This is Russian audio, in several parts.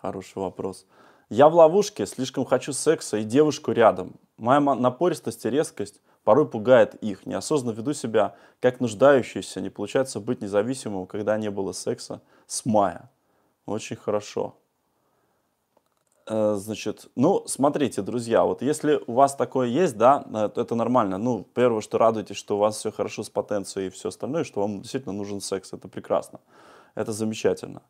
Хороший вопрос. Я в ловушке, слишком хочу секса и девушку рядом. Моя напористость и резкость порой пугает их. Неосознанно веду себя как нуждающийся. Не получается быть независимым, когда не было секса с мая. Очень хорошо. Э, значит, ну, смотрите, друзья, вот если у вас такое есть, да, э, то это нормально. Ну, первое, что радуйтесь, что у вас все хорошо с потенцией и все остальное, что вам действительно нужен секс, это прекрасно, это замечательно.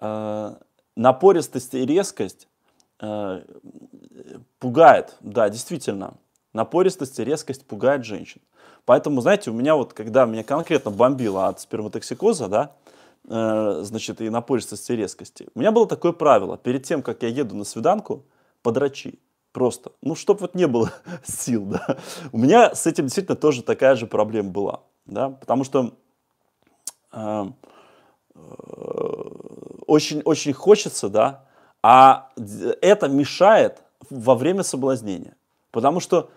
Э, напористость и резкость э, пугает, да, действительно. Напористость и резкость пугает женщин. Поэтому, знаете, у меня вот, когда меня конкретно бомбило от сперматоксикоза, да, э, значит, и напористость и резкости, у меня было такое правило. Перед тем, как я еду на свиданку, подрачи. Просто. Ну, чтобы вот не было сил, да. У меня с этим действительно тоже такая же проблема была, да, потому что... Э, э очень-очень хочется, да, а это мешает во время соблазнения. Потому что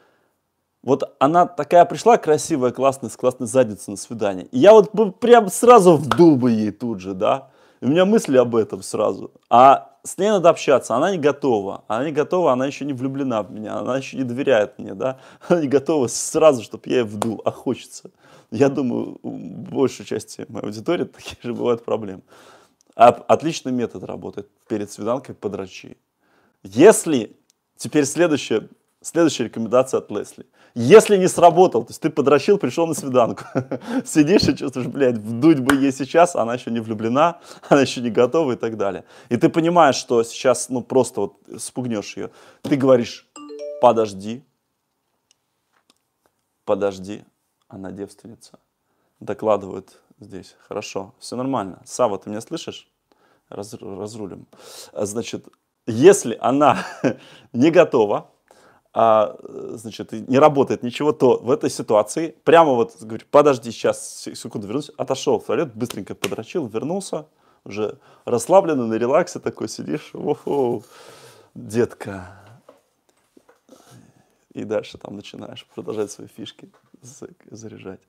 вот она такая пришла красивая, классная, с классной задницей на свидание. И я вот прям сразу вдул бы ей тут же, да. у меня мысли об этом сразу. А с ней надо общаться, она не готова. Она не готова, она еще не влюблена в меня, она еще не доверяет мне, да. Она не готова сразу, чтобы я ей вдул, а хочется. Я думаю, большей части моей аудитории такие же бывают проблемы. Отличный метод работает перед свиданкой подрачи. Если, теперь следующая, следующая рекомендация от Лесли. Если не сработал, то есть ты подращил, пришел на свиданку, сидишь и чувствуешь, блядь, вдуть бы ей сейчас, она еще не влюблена, она еще не готова и так далее. И ты понимаешь, что сейчас, ну, просто вот спугнешь ее. Ты говоришь, подожди, подожди, она девственница. Докладывают Здесь. Хорошо. Все нормально. Сава, ты меня слышишь? Раз, разрулим. А, значит, если она не готова, а, значит, не работает ничего, то в этой ситуации прямо вот, говорю, подожди, сейчас, секунду вернусь, отошел в туалет, быстренько подрочил, вернулся, уже расслабленный на релаксе такой сидишь, о детка. И дальше там начинаешь продолжать свои фишки заряжать.